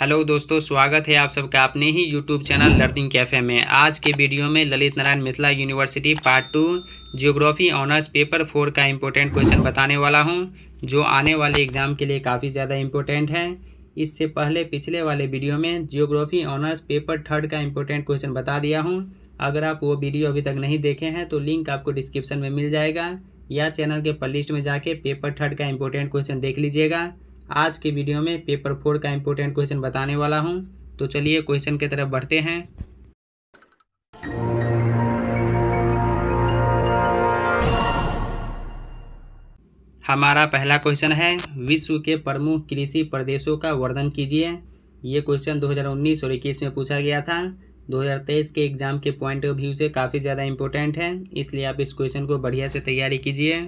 hello दोस्तों स्वागत है आप सबका अपने ही यूट्यूब चैनल लर्निंग कैफ़े में आज के वीडियो में Lalit Narayan Mithila university part two geography honours paper four का इम्पोर्टेंट क्वेश्चन बताने वाला हूं जो आने वाले एग्ज़ाम के लिए काफ़ी ज़्यादा इम्पोर्टेंट है इससे पहले पिछले वाले वीडियो में जियोग्राफी ऑनर्स पेपर थर्ड का इम्पोर्टेंट क्वेश्चन बता दिया हूँ अगर आप वो वीडियो अभी तक नहीं देखे हैं तो लिंक आपको डिस्क्रिप्शन में मिल जाएगा या चैनल के प्लिस्ट में जाके पेपर थर्ड का इम्पोर्टेंट क्वेश्चन देख लीजिएगा आज के वीडियो में पेपर फोर का इम्पोर्टेंट क्वेश्चन बताने वाला हूँ तो चलिए क्वेश्चन की तरफ बढ़ते हैं हमारा पहला क्वेश्चन है विश्व के प्रमुख कृषि प्रदेशों का वर्णन कीजिए ये क्वेश्चन 2019 और इक्कीस में पूछा गया था 2023 के एग्ज़ाम के पॉइंट ऑफ व्यू से काफ़ी ज़्यादा इम्पोर्टेंट है इसलिए आप इस क्वेश्चन को बढ़िया से तैयारी कीजिए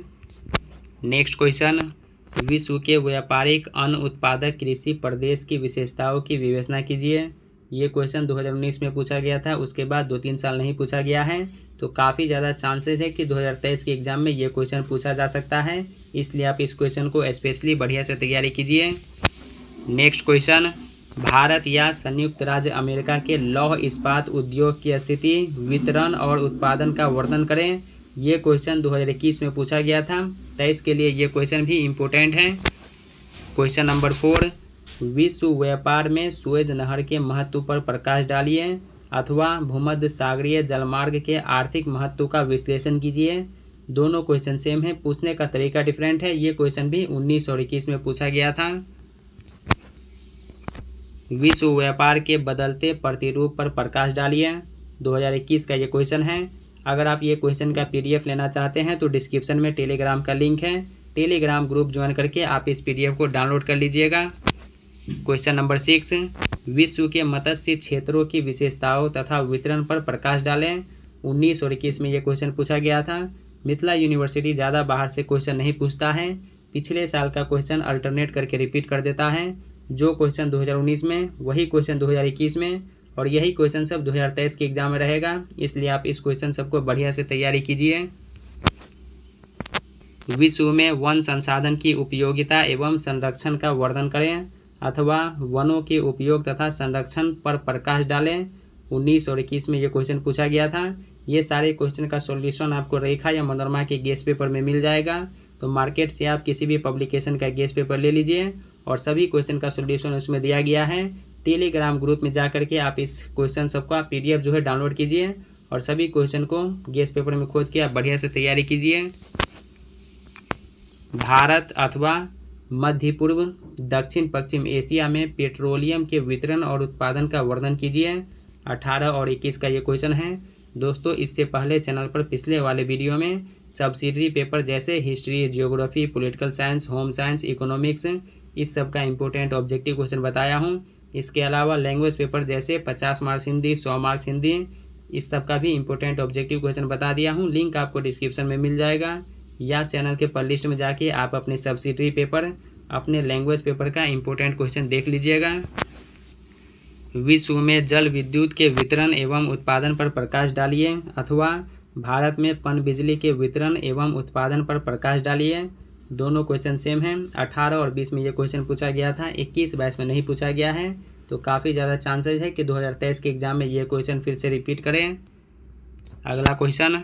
नेक्स्ट क्वेश्चन विश्व के व्यापारिक अन्न उत्पादक कृषि प्रदेश की विशेषताओं की विवेचना कीजिए ये क्वेश्चन 2019 में पूछा गया था उसके बाद दो तीन साल नहीं पूछा गया है तो काफ़ी ज़्यादा चांसेस है कि 2023 के एग्ज़ाम में ये क्वेश्चन पूछा जा सकता है इसलिए आप इस क्वेश्चन को स्पेशली बढ़िया से तैयारी कीजिए नेक्स्ट क्वेश्चन भारत या संयुक्त राज्य अमेरिका के लौह इस्पात उद्योग की स्थिति वितरण और उत्पादन का वर्णन करें ये क्वेश्चन 2021 में पूछा गया था तो इसके लिए ये क्वेश्चन भी इम्पोर्टेंट है क्वेश्चन नंबर फोर विश्व व्यापार में सुएज नहर के महत्व पर प्रकाश डालिए अथवा भूमध्य सागरीय जलमार्ग के आर्थिक महत्व का विश्लेषण कीजिए दोनों क्वेश्चन सेम है पूछने का तरीका डिफरेंट है ये क्वेश्चन भी उन्नीस और इक्कीस में पूछा गया था विश्व व्यापार के बदलते प्रतिरूप पर प्रकाश डालिए 2021 का ये क्वेश्चन है अगर आप ये क्वेश्चन का पीडीएफ लेना चाहते हैं तो डिस्क्रिप्शन में टेलीग्राम का लिंक है टेलीग्राम ग्रुप ज्वाइन करके आप इस पीडीएफ को डाउनलोड कर लीजिएगा क्वेश्चन नंबर सिक्स विश्व के मत्स्य क्षेत्रों की विशेषताओं तथा वितरण पर प्रकाश डालें उन्नीस और इक्कीस में ये क्वेश्चन पूछा गया था मिथिला यूनिवर्सिटी ज़्यादा बाहर से क्वेश्चन नहीं पूछता है पिछले साल का क्वेश्चन अल्टरनेट करके रिपीट कर देता है जो क्वेश्चन 2019 में वही क्वेश्चन 2021 में और यही क्वेश्चन सब 2023 के एग्जाम में रहेगा इसलिए आप इस क्वेश्चन सब को बढ़िया से तैयारी कीजिए विश्व में वन संसाधन की उपयोगिता एवं संरक्षण का वर्णन करें अथवा वनों के उपयोग तथा संरक्षण पर प्रकाश डालें उन्नीस और इक्कीस में ये क्वेश्चन पूछा गया था ये सारे क्वेश्चन का सॉल्यूशन आपको रेखा या मनोरमा के गेस पेपर में मिल जाएगा तो मार्केट से आप किसी भी पब्लिकेशन का गेस पेपर ले लीजिए और सभी क्वेश्चन का सोल्यूशन उसमें दिया गया है टेलीग्राम ग्रुप में जा करके आप इस क्वेश्चन सबको आप पी जो है डाउनलोड कीजिए और सभी क्वेश्चन को गेस पेपर में खोज के आप बढ़िया से तैयारी कीजिए भारत अथवा मध्य पूर्व दक्षिण पश्चिम एशिया में पेट्रोलियम के वितरण और उत्पादन का वर्णन कीजिए 18 और 21 का ये क्वेश्चन है दोस्तों इससे पहले चैनल पर पिछले वाले वीडियो में सब्सिडरी पेपर जैसे history geography political science home science economics इस सब का इम्पोर्टेंट ऑब्जेक्टिव क्वेश्चन बताया हूँ इसके अलावा लैंग्वेज पेपर जैसे पचास मार्क्स हिंदी सौ मार्क्स हिंदी इस सब का भी इम्पोर्टेंट ऑब्जेक्टिव क्वेश्चन बता दिया हूँ लिंक आपको डिस्क्रिप्शन में मिल जाएगा या चैनल के पर लिस्ट में जाके आप अपने सब्सिडरी पेपर अपने लैंग्वेज पेपर का इम्पोर्टेंट क्वेश्चन देख लीजिएगा विश्व में जल विद्युत के वितरण एवं उत्पादन पर प्रकाश डालिए अथवा भारत में पन बिजली के वितरण एवं उत्पादन पर प्रकाश डालिए दोनों क्वेश्चन सेम हैं अठारह और बीस में ये क्वेश्चन पूछा गया था इक्कीस बाईस में नहीं पूछा गया है तो काफ़ी ज़्यादा चांसेज है कि दो के एग्ज़ाम में ये क्वेश्चन फिर से रिपीट करें अगला क्वेश्चन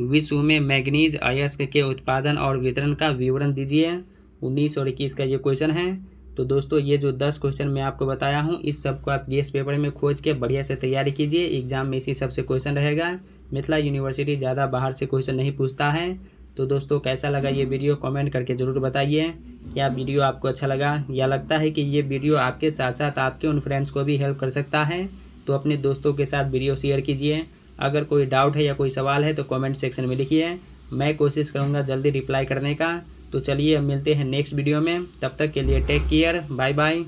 विश्व में मैग्नीज अयस्क के उत्पादन और वितरण का विवरण दीजिए उन्नीस और इक्कीस का ये क्वेश्चन है तो दोस्तों ये जो दस क्वेश्चन मैं आपको बताया हूँ इस सब को आप गेस पेपर में खोज के बढ़िया से तैयारी कीजिए एग्जाम में इसी सबसे क्वेश्चन रहेगा मिथिला यूनिवर्सिटी ज़्यादा बाहर से क्वेश्चन नहीं पूछता है तो दोस्तों कैसा लगा ये वीडियो कमेंट करके ज़रूर बताइए क्या वीडियो आपको अच्छा लगा या लगता है कि ये वीडियो आपके साथ साथ आपके उन फ्रेंड्स को भी हेल्प कर सकता है तो अपने दोस्तों के साथ वीडियो शेयर कीजिए अगर कोई डाउट है या कोई सवाल है तो कॉमेंट सेक्शन में लिखिए मैं कोशिश करूँगा जल्दी रिप्लाई करने का तो चलिए अब मिलते हैं नेक्स्ट वीडियो में तब तक के लिए टेक केयर बाय बाय